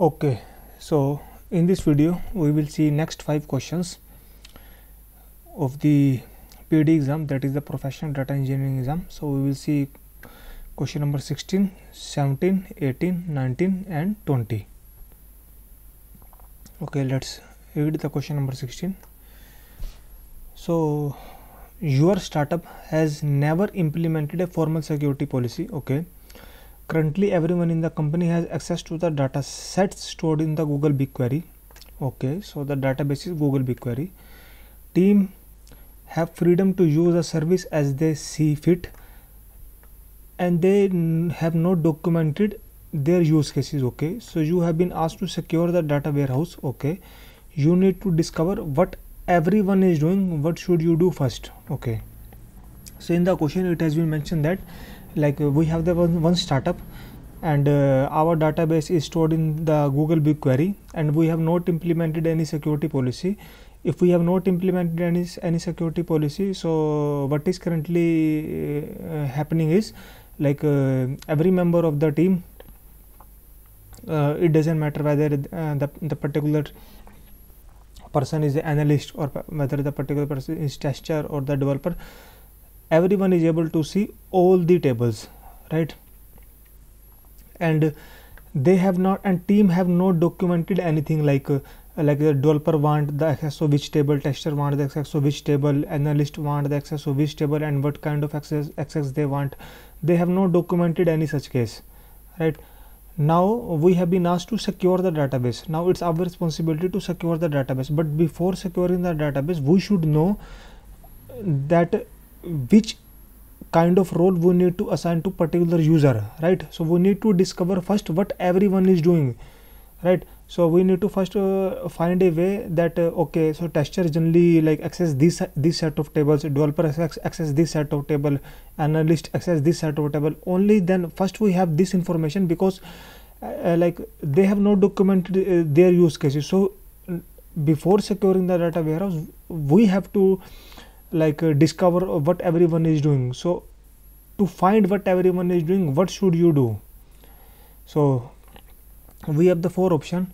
okay so in this video we will see next five questions of the PD exam that is the professional data engineering exam so we will see question number 16 17 18 19 and 20 okay let's read the question number 16 so your startup has never implemented a formal security policy okay currently everyone in the company has access to the data sets stored in the google bigquery okay so the database is google bigquery team have freedom to use the service as they see fit and they have not documented their use cases okay so you have been asked to secure the data warehouse okay you need to discover what everyone is doing what should you do first okay so in the question it has been mentioned that like uh, we have the one, one startup and uh, our database is stored in the google bigquery and we have not implemented any security policy if we have not implemented any any security policy so what is currently uh, happening is like uh, every member of the team uh, it doesn't matter whether uh, the, the particular person is the analyst or whether the particular person is tester or the developer everyone is able to see all the tables right and they have not and team have not documented anything like uh, like the developer want the access to which table tester want the access to which table analyst want the access to which table and what kind of access access they want they have not documented any such case right now we have been asked to secure the database now it's our responsibility to secure the database but before securing the database we should know that which kind of role we need to assign to particular user right so we need to discover first what everyone is doing right so we need to first uh, find a way that uh, okay so tester generally like access this this set of tables developer access, access this set of table analyst access this set of table only then first we have this information because uh, uh like they have not documented uh, their use cases so before securing the data warehouse we have to like uh, discover what everyone is doing so to find what everyone is doing what should you do so we have the four option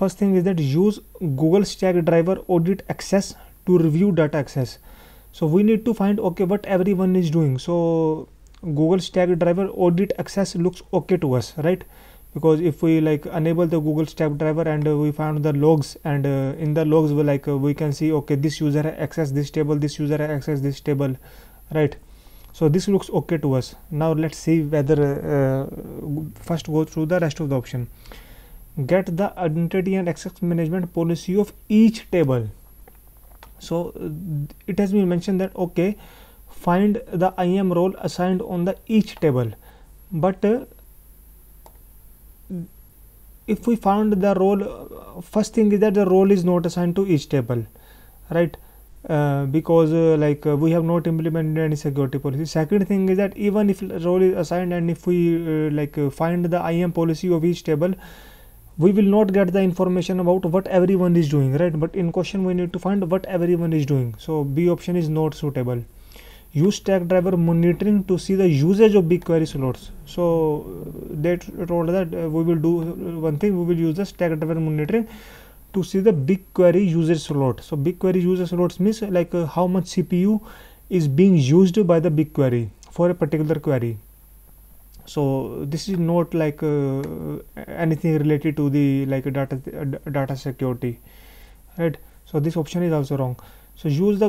first thing is that use google stack driver audit access to review data access so we need to find okay what everyone is doing so google stack driver audit access looks okay to us right because if we like enable the google Driver and uh, we found the logs and uh, in the logs we like uh, we can see okay this user access this table this user access this table right so this looks okay to us now let's see whether uh, uh, first go through the rest of the option get the identity and access management policy of each table so it has been mentioned that okay find the im role assigned on the each table but uh, if we found the role first thing is that the role is not assigned to each table right uh, because uh, like uh, we have not implemented any security policy second thing is that even if role is assigned and if we uh, like uh, find the im policy of each table we will not get the information about what everyone is doing right but in question we need to find what everyone is doing so b option is not suitable use stack driver monitoring to see the usage of BigQuery slots. So uh, they told that uh, we will do uh, one thing, we will use the stack driver monitoring to see the BigQuery usage slot. So BigQuery usage slots means uh, like uh, how much CPU is being used by the BigQuery for a particular query. So this is not like uh, anything related to the like data data security, right? So this option is also wrong. So use the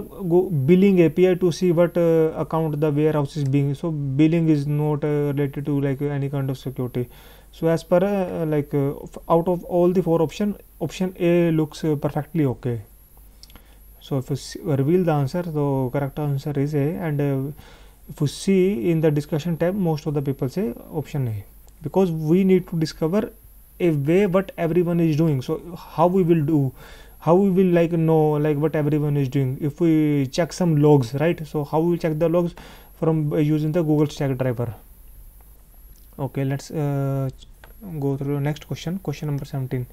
billing API to see what uh, account the warehouse is being. So billing is not uh, related to like any kind of security. So as per uh, like uh, out of all the four option, option A looks uh, perfectly okay. So if you reveal the answer, the correct answer is A. And uh, if you see in the discussion tab, most of the people say option A because we need to discover a way what everyone is doing. So how we will do how we will like know like what everyone is doing if we check some logs right so how we check the logs from uh, using the google stack driver okay let's uh, go through next question question number 17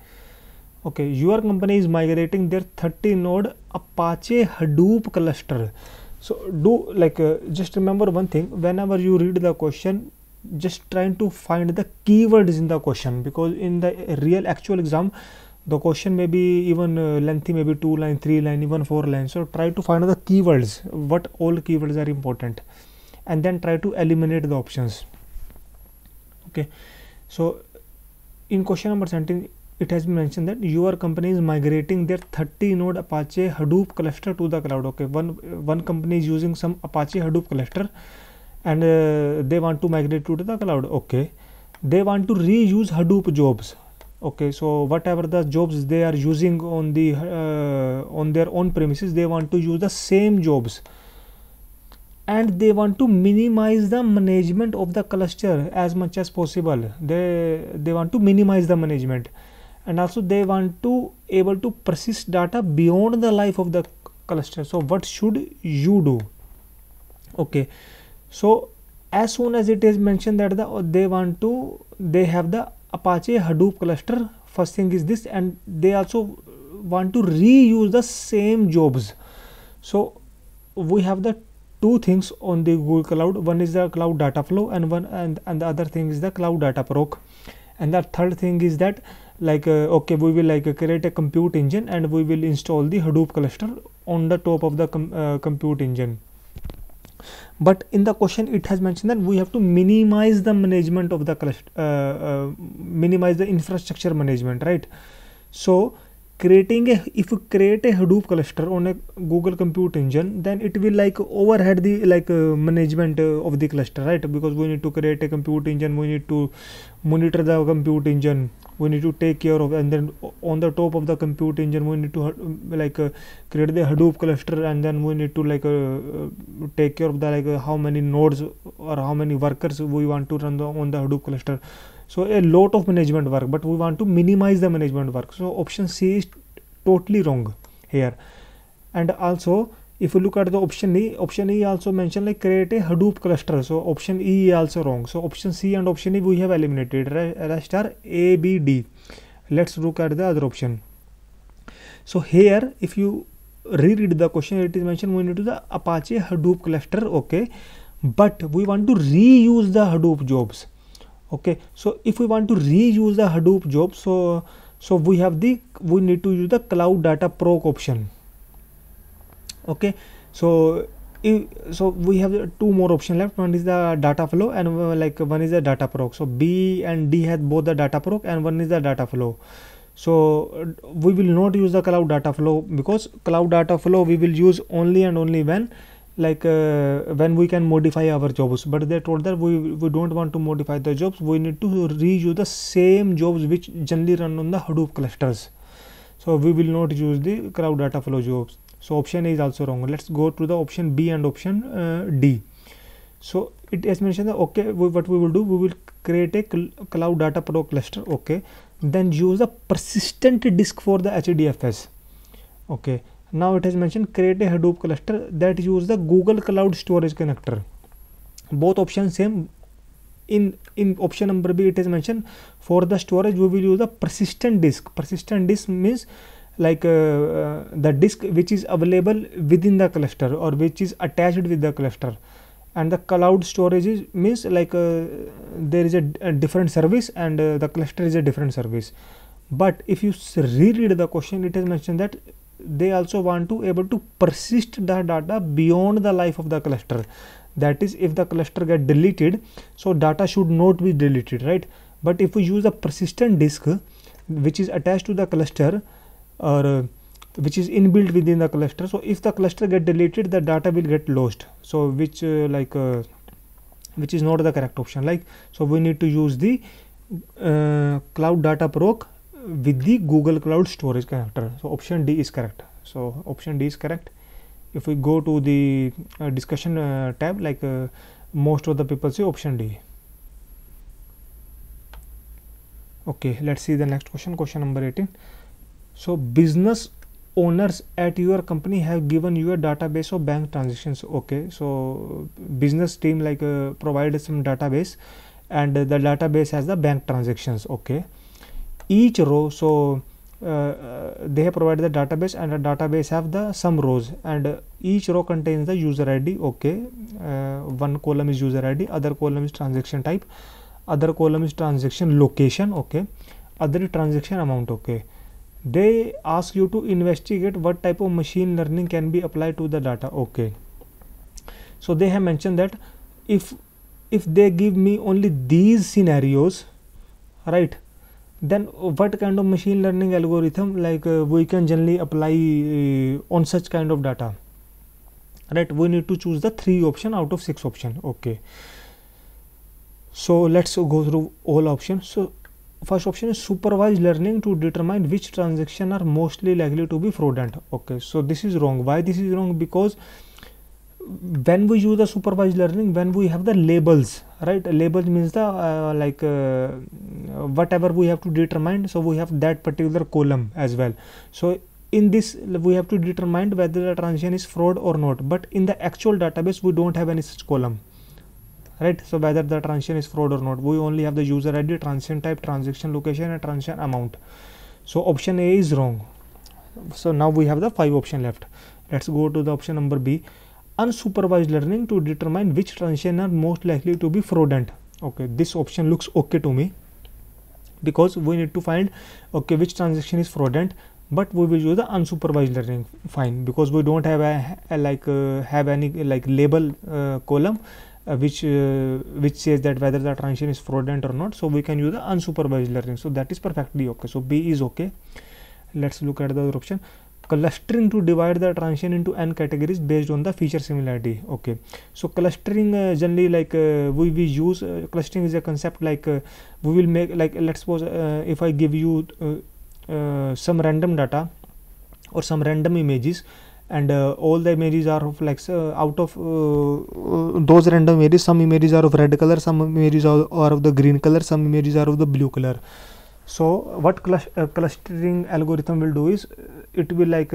okay your company is migrating their 30 node apache hadoop cluster so do like uh, just remember one thing whenever you read the question just trying to find the keywords in the question because in the real actual exam the question में be even lengthy में भी two line three line even four line so try to find the key words what all key words are important and then try to eliminate the option okay so in question number seventeen it has been mentioned that your company is migrating their thirty node Apache Hadoop cluster to the cloud okay one one company is using some Apache Hadoop cluster and they want to migrate to to the cloud okay they want to reuse Hadoop jobs okay so whatever the jobs they are using on the uh, on their own premises they want to use the same jobs and they want to minimize the management of the cluster as much as possible they they want to minimize the management and also they want to able to persist data beyond the life of the cluster so what should you do okay so as soon as it is mentioned that the they want to they have the apache hadoop cluster first thing is this and they also want to reuse the same jobs so we have the two things on the google cloud one is the cloud data flow and one and, and the other thing is the cloud data proc and the third thing is that like uh, okay we will like uh, create a compute engine and we will install the hadoop cluster on the top of the com uh, compute engine but in the question it has mentioned that we have to minimize the management of the cluster uh, uh, minimize the infrastructure management right so creating a if you create a hadoop cluster on a google compute engine then it will like overhead the like uh, management uh, of the cluster right because we need to create a compute engine we need to monitor the compute engine we need to take care of and then on the top of the compute engine we need to like uh, create the hadoop cluster and then we need to like uh, take care of the like uh, how many nodes or how many workers we want to run the, on the hadoop cluster so a lot of management work but we want to minimize the management work so option c is totally wrong here and also if you look at the option E, option E also mentioned like create a Hadoop cluster. So option E is also wrong. So option C and option E we have eliminated. Rest are A, B, D. Let's look at the other option. So here if you reread the question, it is mentioned we need to the Apache Hadoop cluster. Okay, but we want to reuse the Hadoop jobs. Okay, so if we want to reuse the Hadoop jobs so so we have the we need to use the cloud data proc option okay so if, so we have two more option left one is the data flow and uh, like one is the data proc so b and d has both the data proc and one is the data flow so we will not use the cloud data flow because cloud data flow we will use only and only when like uh, when we can modify our jobs but they told that we we don't want to modify the jobs we need to reuse the same jobs which generally run on the hadoop clusters so we will not use the cloud data flow jobs so option is also wrong let's go to the option b and option uh, d so it has mentioned that okay we, what we will do we will create a cl cloud data pro cluster okay then use a persistent disk for the hdfs okay now it has mentioned create a hadoop cluster that use the google cloud storage connector both options same in in option number b it is mentioned for the storage we will use a persistent disk persistent disk means like uh, uh the disk which is available within the cluster or which is attached with the cluster and the cloud storage is means like uh, there is a, different service and uh, the cluster is a different service but if you reread the question it is mentioned that they also want to able to persist the data beyond the life of the cluster that is if the cluster get deleted so data should not be deleted right but if we use a persistent disk which is attached to the cluster or which is inbuilt within the cluster so if the cluster get deleted the data will get lost so which uh, like uh, which is not the correct option like so we need to use the uh, cloud data proc with the google cloud storage connector so option d is correct so option d is correct if we go to the uh, discussion uh, tab like uh, most of the people say option d okay let's see the next question question number 18 so business owners at your company have given you a database of bank transactions. Okay, so business team like uh, provided some database and the database has the bank transactions. Okay, each row so uh, uh they have provided the database and the database have the some rows and each row contains the user id okay uh, one column is user id other column is transaction type other column is transaction location okay other transaction amount okay they ask you to investigate what type of machine learning can be applied to the data okay so they have mentioned that if if they give me only these scenarios right then what kind of machine learning algorithm like uh, we can generally apply uh, on such kind of data right we need to choose the three option out of six option okay so let's go through all options so first option is supervised learning to determine which transaction are mostly likely to be fraudulent okay so this is wrong why this is wrong because when we use the supervised learning when we have the labels right labels means the uh, like uh, whatever we have to determine so we have that particular column as well so in this we have to determine whether the transaction is fraud or not but in the actual database we don't have any such column right so whether the transaction is fraud or not we only have the user id transaction type transaction location and transaction amount so option a is wrong so now we have the five option left let's go to the option number b unsupervised learning to determine which transaction are most likely to be fraudulent okay this option looks okay to me because we need to find okay which transaction is fraudulent but we will use the unsupervised learning fine because we don't have a, a like uh, have any like label uh, column uh, which uh, which says that whether the transition is fraudulent or not so we can use the unsupervised learning so that is perfectly okay so b is okay let's look at the other option clustering to divide the transition into n categories based on the feature similarity okay so clustering uh, generally like uh, we, we use uh, clustering is a concept like uh, we will make like let's suppose if i give you some random data or some random images and uh, all the images are of like uh, out of uh, uh, those random images some images are of red color some images are, are of the green color some images are of the blue color so what clus uh, clustering algorithm will do is uh, it will like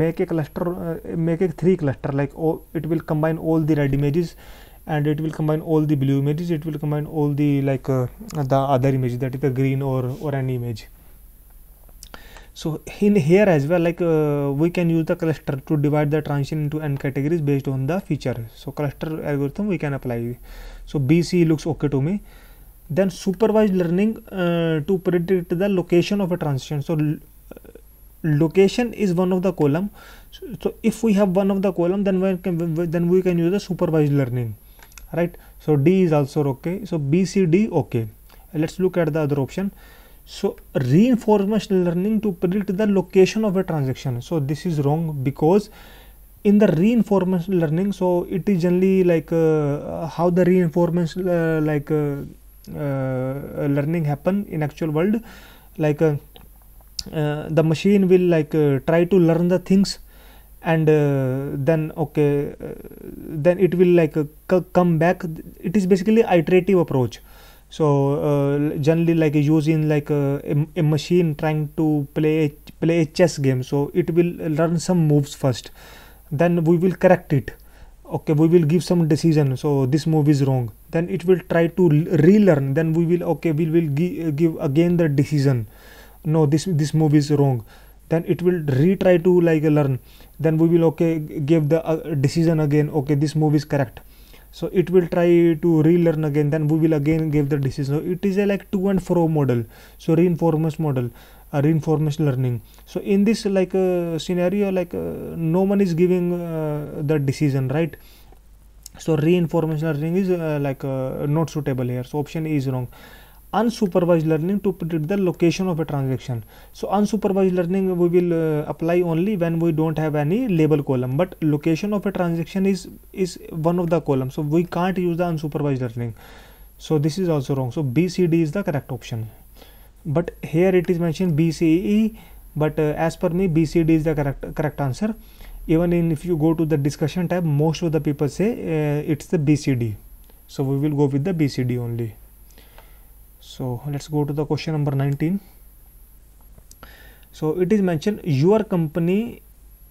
make a cluster make a three cluster like oh, it will combine all the red images and it will combine all the blue images it will combine all the like the other image that is the green or or any image so in here as well like uh, we can use the cluster to divide the transition into n categories based on the feature so cluster algorithm we can apply so bc looks okay to me then supervised learning uh, to predict the location of a transition so uh, location is one of the column so, so, if we have one of the column then we can then we can use the supervised learning right so d is also okay so b c d okay let's look at the other option so reinforcement learning to predict the location of a transaction so this is wrong because in the reinforcement learning so it is generally like uh, how the reinforcement uh, like uh, uh, learning happen in actual world like uh, uh, the machine will like try to learn the things and then okay then it will like come back it is basically iterative approach so uh, generally like using like uh, a, a machine trying to play play a chess game so it will learn some moves first then we will correct it okay we will give some decision so this move is wrong then it will try to relearn then we will okay we will gi uh, give again the decision no this this move is wrong then it will retry to like learn then we will okay give the uh, decision again okay this move is correct so it will try to relearn again then we will again give the decision so it is a like to and fro model so reinforcement model uh, reinforcement learning so in this like uh, scenario like uh, no one is giving uh, the decision right so reinforcement learning is uh, like uh, not suitable here so option a is wrong unsupervised learning to predict the location of a transaction so unsupervised learning we will uh, apply only when we don't have any label column but location of a transaction is is one of the column so we can't use the unsupervised learning so this is also wrong so bcd is the correct option but here it is mentioned bce but uh, as per me bcd is the correct correct answer even in if you go to the discussion tab most of the people say uh, it's the bcd so we will go with the bcd only so let's go to the question number 19 so it is mentioned your company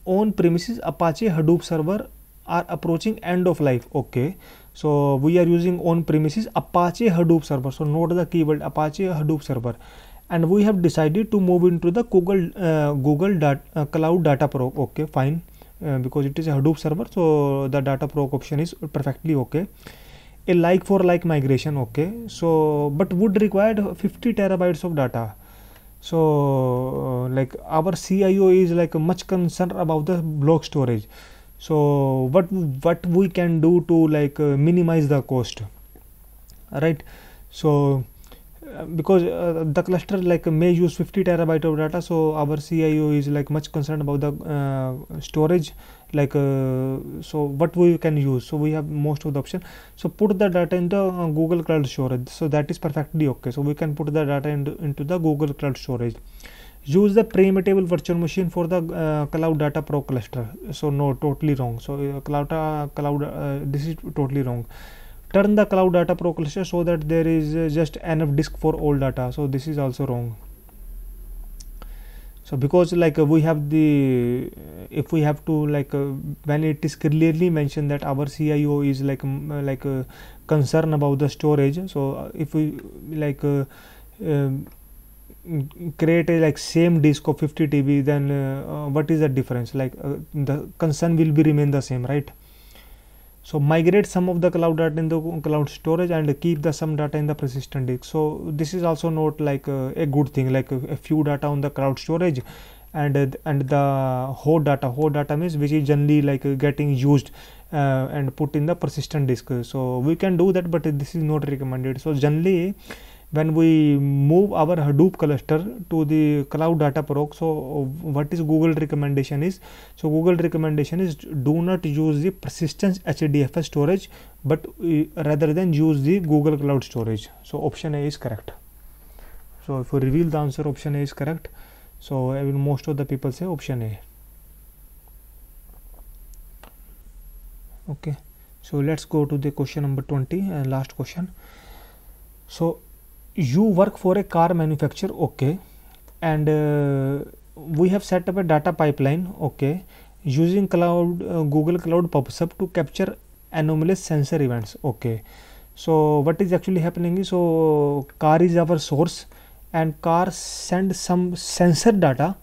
on premises apache hadoop server are approaching end of life okay so we are using on premises apache hadoop server so note the keyword apache hadoop server and we have decided to move into the google uh, google dot, uh, cloud data pro. okay fine uh, because it is a hadoop server so the data pro option is perfectly okay a like for like migration okay so but would require 50 terabytes of data so uh, like our cio is like much concerned about the block storage so what what we can do to like uh, minimize the cost right so uh, because uh, the cluster like may use 50 terabyte of data so our cio is like much concerned about the uh, storage like uh, so what we can use so we have most of the option so put the data in the uh, google cloud storage so that is perfectly okay so we can put the data into the google cloud storage use the premitable virtual machine for the uh, cloud data pro cluster so no totally wrong so uh, cloud uh, cloud uh, this is totally wrong turn the cloud data pro cluster so that there is just enough disk for all data so this is also wrong so because like uh, we have the uh, if we have to like uh, when it is clearly mentioned that our CIO is like um, like uh, concerned about the storage so uh, if we like um, create a like same disk of 50 TB then what is the difference like the concern will be remain the same right so migrate some of the cloud data in the cloud storage and keep the some data in the persistent disk so this is also not like uh, a good thing like a, few data on the cloud storage and and the whole data whole data means which is generally like getting used uh, and put in the persistent disk so we can do that but this is not recommended so generally when we move our Hadoop cluster to the cloud data proc. So what is Google recommendation is? So Google recommendation is do not use the persistence HDFS storage, but uh, rather than use the Google cloud storage. So option A is correct. So if we reveal the answer option A is correct. So I mean, most of the people say option A. Okay. So let's go to the question number 20 and uh, last question. So you work for a car manufacturer okay and uh, we have set up a data pipeline okay using cloud uh, google cloud pubsub to capture anomalous sensor events okay so what is actually happening is so car is our source and car send some sensor data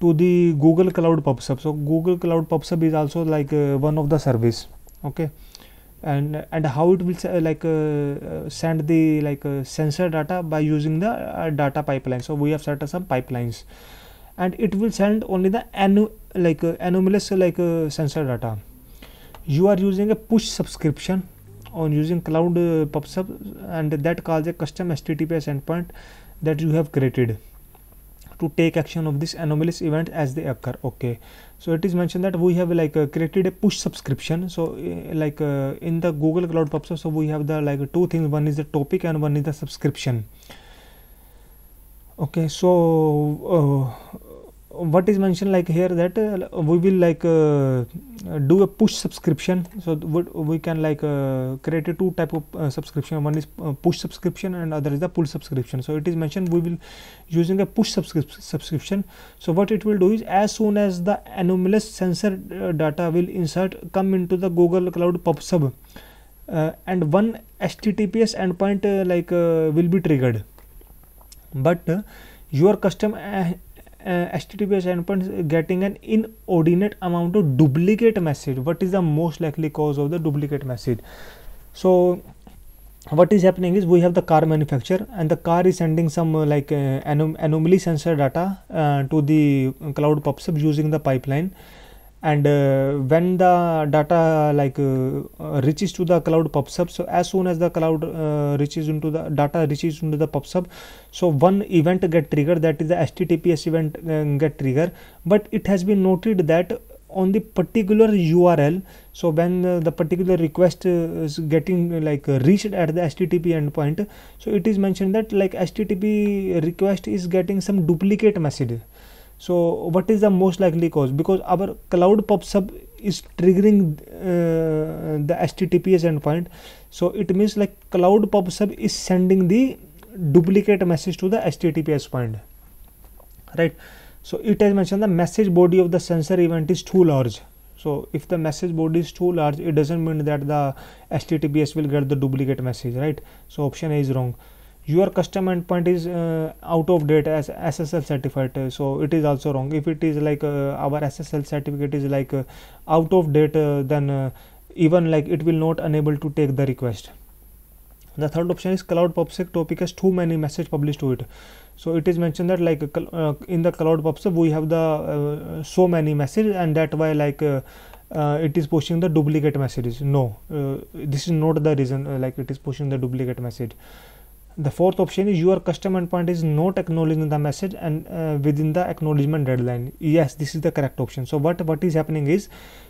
to the google cloud pubsub so google cloud pubsub is also like uh, one of the service okay and and how it will uh, like uh, uh, send the like uh, sensor data by using the uh, data pipeline so we have set up some pipelines and it will send only the anu like uh, anomalous like sensor data you are using a push subscription on using cloud pub sub and that calls a custom https endpoint that you have created to take action of this anomalous event as they occur okay so it is mentioned that we have like uh, created a push subscription so uh, like uh, in the google cloud pubsub so we have the like two things one is the topic and one is the subscription okay so uh, what is mentioned like here that uh, we will like uh, do a push subscription so we can like uh, create a two type of uh, subscription one is uh, push subscription and other is the pull subscription so it is mentioned we will using a push subscription so what it will do is as soon as the anomalous sensor uh, data will insert come into the google cloud pub sub and one https endpoint like will be triggered but your custom uh, HTTPS endpoint getting an inordinate amount of duplicate message. What is the most likely cause of the duplicate message? So what is happening is we have the car manufacturer and the car is sending some uh, like uh, anom anomaly sensor data uh, to the cloud PubSub using the pipeline and uh, when the data like uh, reaches to the cloud pub sub so as soon as the cloud uh, reaches into the data reaches into the pub sub so one event get triggered that is the https event uh, get triggered. but it has been noted that on the particular url so when uh, the particular request uh, is getting uh, like reached at the http endpoint so it is mentioned that like http request is getting some duplicate message so what is the most likely cause because our cloud pub sub is triggering uh, the https endpoint so it means like cloud pub sub is sending the duplicate message to the https point right so it has mentioned the message body of the sensor event is too large so if the message body is too large it doesn't mean that the https will get the duplicate message right so option a is wrong your custom endpoint is uh, out of date as SSL certificate uh, so it is also wrong if it is like uh, our SSL certificate is like uh, out of date uh, then uh, even like it will not unable to take the request the third option is cloud pubsec topic has too many message published to it so it is mentioned that like in the cloud pubsec we have the so many messages and that why like uh, it is pushing the duplicate messages no uh, this is not the reason uh, like it is pushing the duplicate message the fourth option is your customer endpoint is not acknowledging the message and uh, within the acknowledgement deadline yes this is the correct option so what what is happening is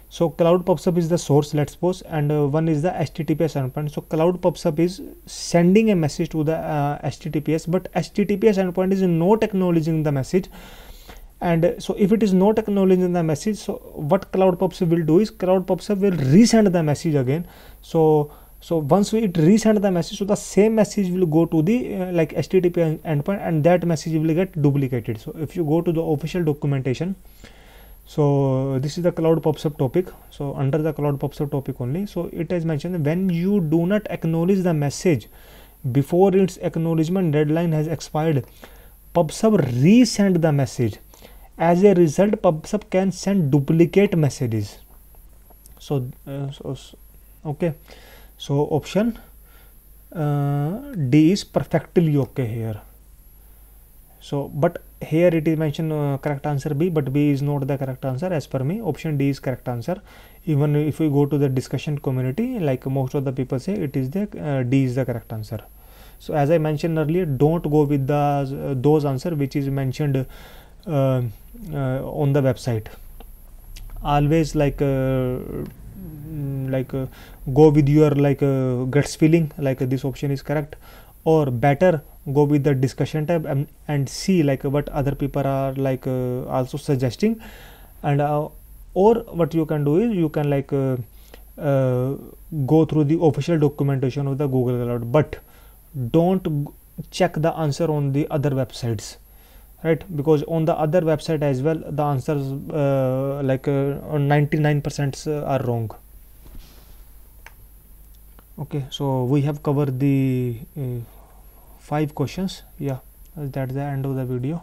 so cloud pops up is the source let's suppose and uh, one is the https endpoint so cloud pops up is sending a message to the uh, https but https endpoint is not acknowledging the message and uh, so if it is not acknowledging the message so what cloud up will do is cloud up will resend the message again so so once we resend the message so the same message will go to the uh, like http endpoint and that message will get duplicated so if you go to the official documentation so this is the cloud pops up topic so under the cloud pops up topic only so it has mentioned when you do not acknowledge the message before its acknowledgement deadline has expired pubsub resend the message as a result pubsub can send duplicate messages so, uh, so okay so option uh, D is perfectly okay here. So but here it is mentioned uh, correct answer B but B is not the correct answer as per me option D is correct answer even if we go to the discussion community like most of the people say it is the uh, D is the correct answer. So as I mentioned earlier don't go with the uh, those answer which is mentioned uh, uh, on the website always like Mm, like uh, go with your like uh, guts feeling like uh, this option is correct or better go with the discussion tab and, and see like what other people are like uh, also suggesting and uh, or what you can do is you can like go through the official documentation of the google cloud but don't check the answer on the other websites right because on the other website as well the answers uh, like 99% are wrong okay so we have covered the uh, five questions yeah that's the end of the video